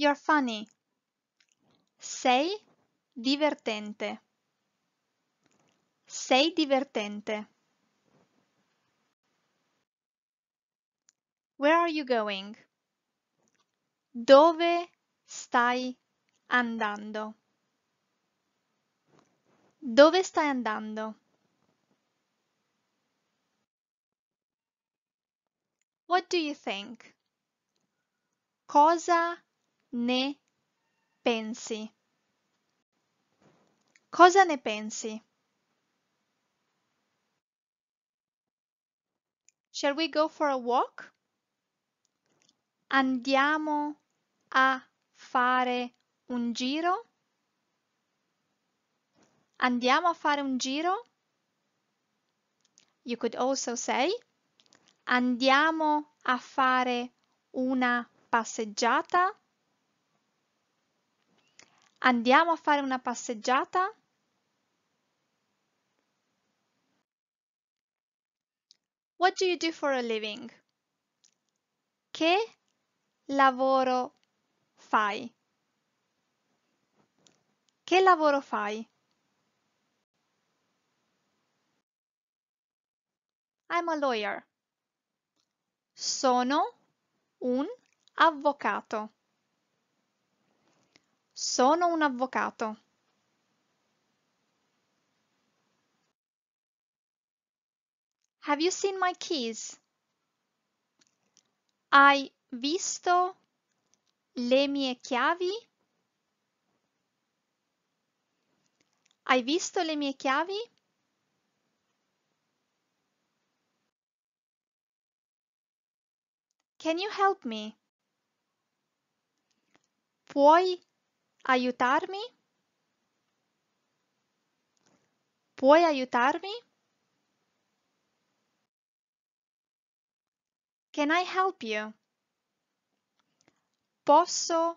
You're funny. Sei divertente. Sei divertente. Where are you going? Dove stai andando? Dove stai andando? What do you think? Cosa ne pensi? Cosa ne pensi? Shall we go for a walk? Andiamo a fare un giro? Andiamo a fare un giro? You could also say Andiamo a fare una passeggiata? Andiamo a fare una passeggiata? What do you do for a living? Che lavoro fai? Che lavoro fai? I'm a lawyer. Sono un avvocato. Sono un avvocato. Have you seen my keys? Hai visto le mie chiavi? Hai visto le mie chiavi? Can you help me? Puoi aiutarmi? Puoi aiutarmi? Can I help you? Posso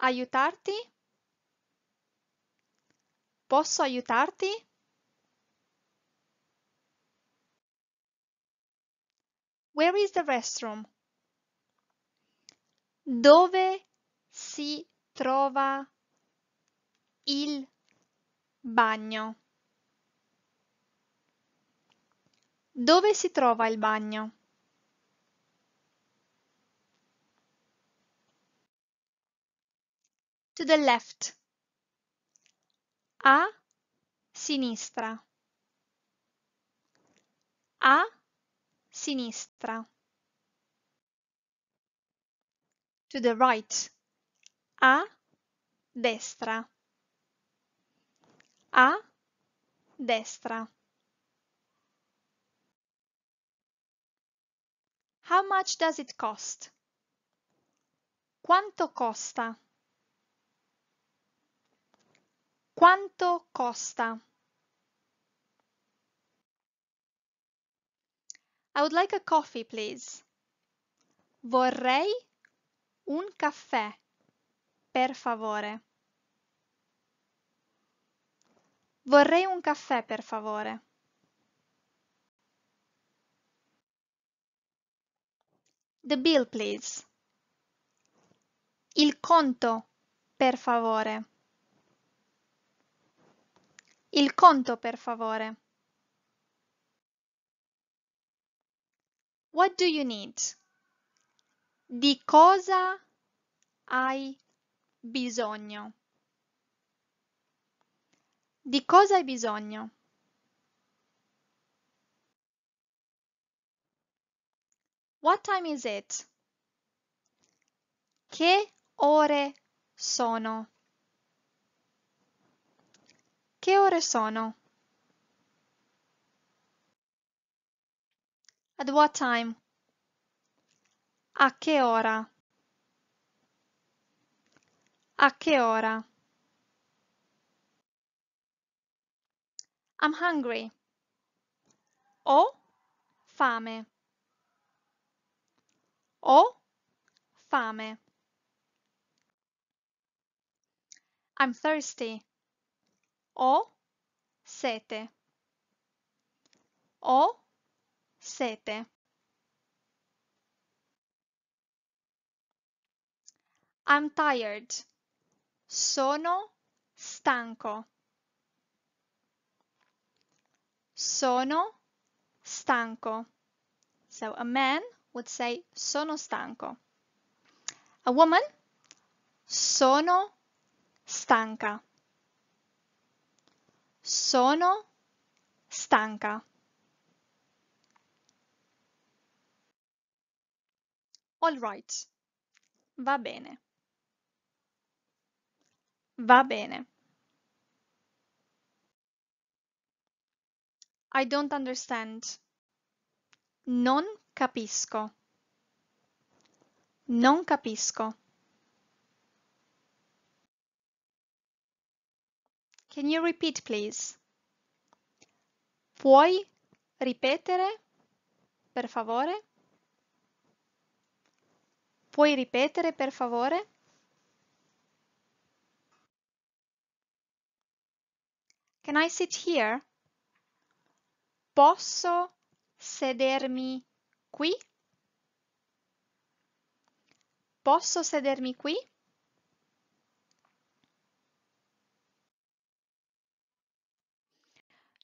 aiutarti? Posso aiutarti? Where is the restroom? Dove si trova il bagno. Dove si trova il bagno? To the left. A sinistra. A sinistra. To the right. A destra. A destra. How much does it cost? Quanto costa? Quanto costa? I would like a coffee, please. Vorrei un caffè, per favore. Vorrei un caffè per favore. The bill, please. Il conto, per favore. Il conto, per favore. What do you need? Di cosa hai bisogno? Di cosa hai bisogno? What time is it? Che ore sono? Che ore sono? At what time? A che ora? A che ora? I'm hungry. Ho fame. Ho fame. I'm thirsty. Ho sete. Ho sete. I'm tired. Sono stanco. sono stanco. So a man would say sono stanco. A woman, sono stanca. Sono stanca. All right. Va bene. Va bene. I don't understand. Non capisco. Non capisco. Can you repeat, please? Puoi ripetere, per favore? Puoi ripetere, per favore? Can I sit here? Posso sedermi qui? Posso sedermi qui?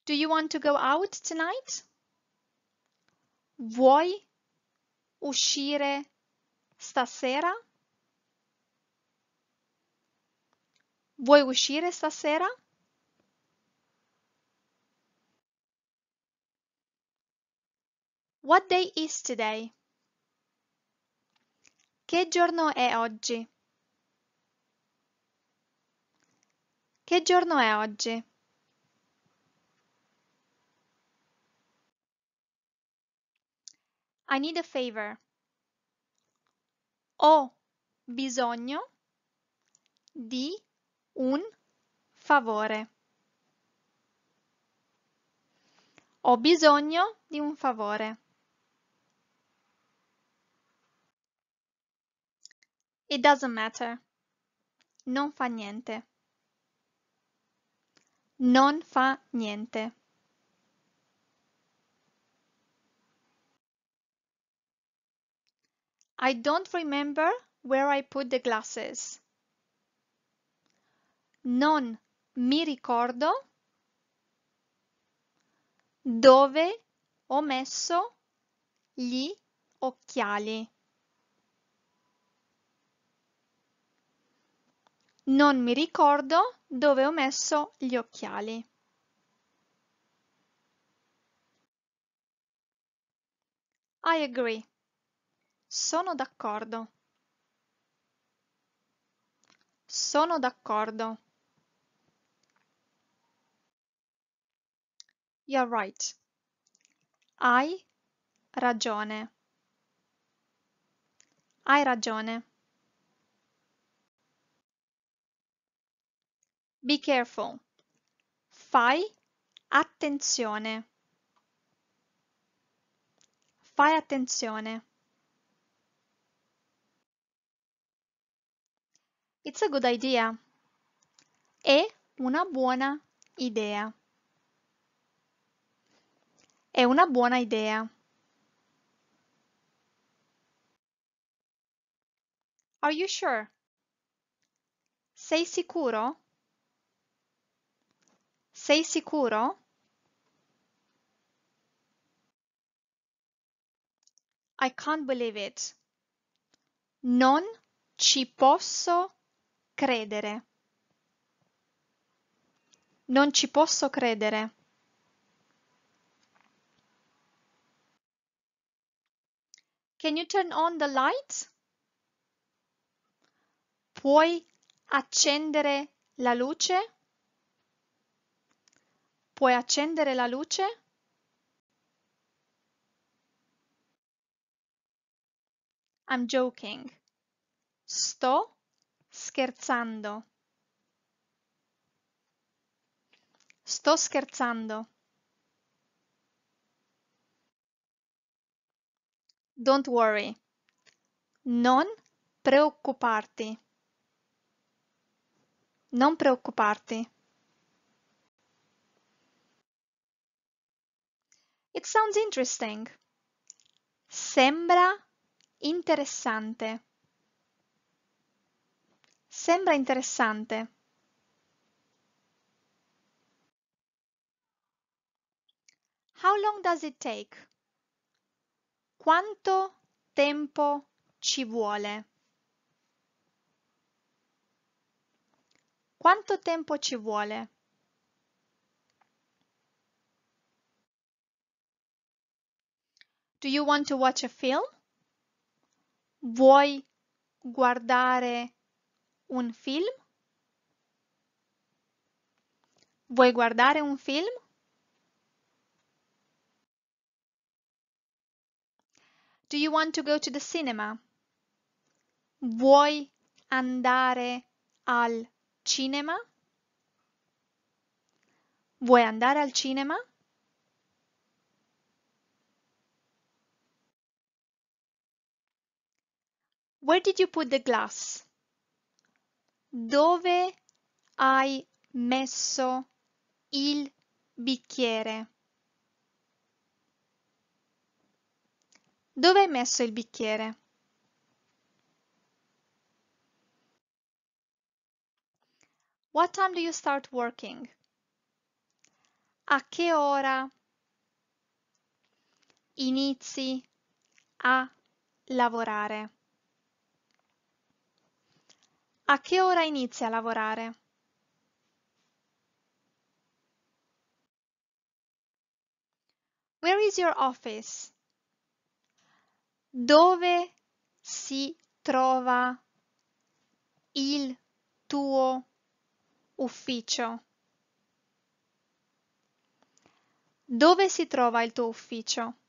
Do you want to go out tonight? Vuoi uscire stasera? Vuoi uscire stasera? What day is today? Che giorno è oggi? Che giorno è oggi? I need a favor. Ho bisogno di un favore. Ho bisogno di un favore. It doesn't matter. Non fa niente. Non fa niente. I don't remember where I put the glasses. Non mi ricordo dove ho messo gli occhiali. Non mi ricordo dove ho messo gli occhiali. I agree. Sono d'accordo. Sono d'accordo. You're right. Hai ragione. Hai ragione. Be careful. Fai attenzione. Fai attenzione. It's a good idea. È una buona idea. È una buona idea. Are you sure? Sei sicuro? Sei sicuro? I can't believe it. Non ci posso credere. Non ci posso credere. Can you turn on the light? Puoi accendere la luce? Puoi accendere la luce? I'm joking. Sto scherzando. Sto scherzando. Don't worry. Non preoccuparti. Non preoccuparti. It sounds interesting. Sembra interessante. Sembra interessante. How long does it take? Quanto tempo ci vuole? Quanto tempo ci vuole? Do you want to watch a film? Vuoi guardare un film? Vuoi guardare un film? Do you want to go to the cinema? Vuoi andare al cinema? Vuoi andare al cinema? Where did you put the glass? Dove hai messo il bicchiere? Dove hai messo il bicchiere? What time do you start working? A che ora inizi a lavorare? A che ora inizia a lavorare? Where is your office? Dove si trova il tuo ufficio? Dove si trova il tuo ufficio?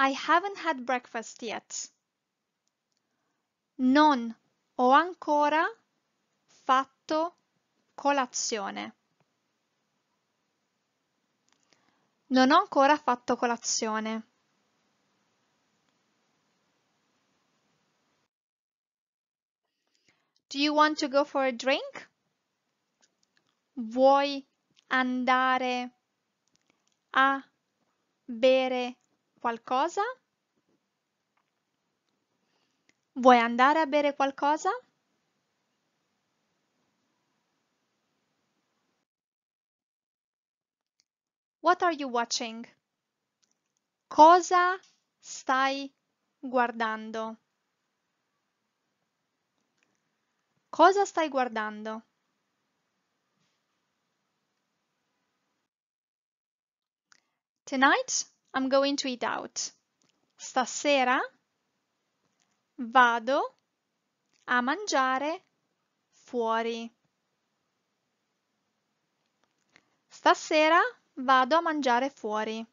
I haven't had breakfast yet. Non ho ancora fatto colazione. Non ho ancora fatto colazione. Do you want to go for a drink? Vuoi andare a bere qualcosa? Vuoi andare a bere qualcosa? What are you watching? Cosa stai guardando? Cosa stai guardando? Tonight I'm going to eat out. Stasera vado a mangiare fuori. Stasera vado a mangiare fuori.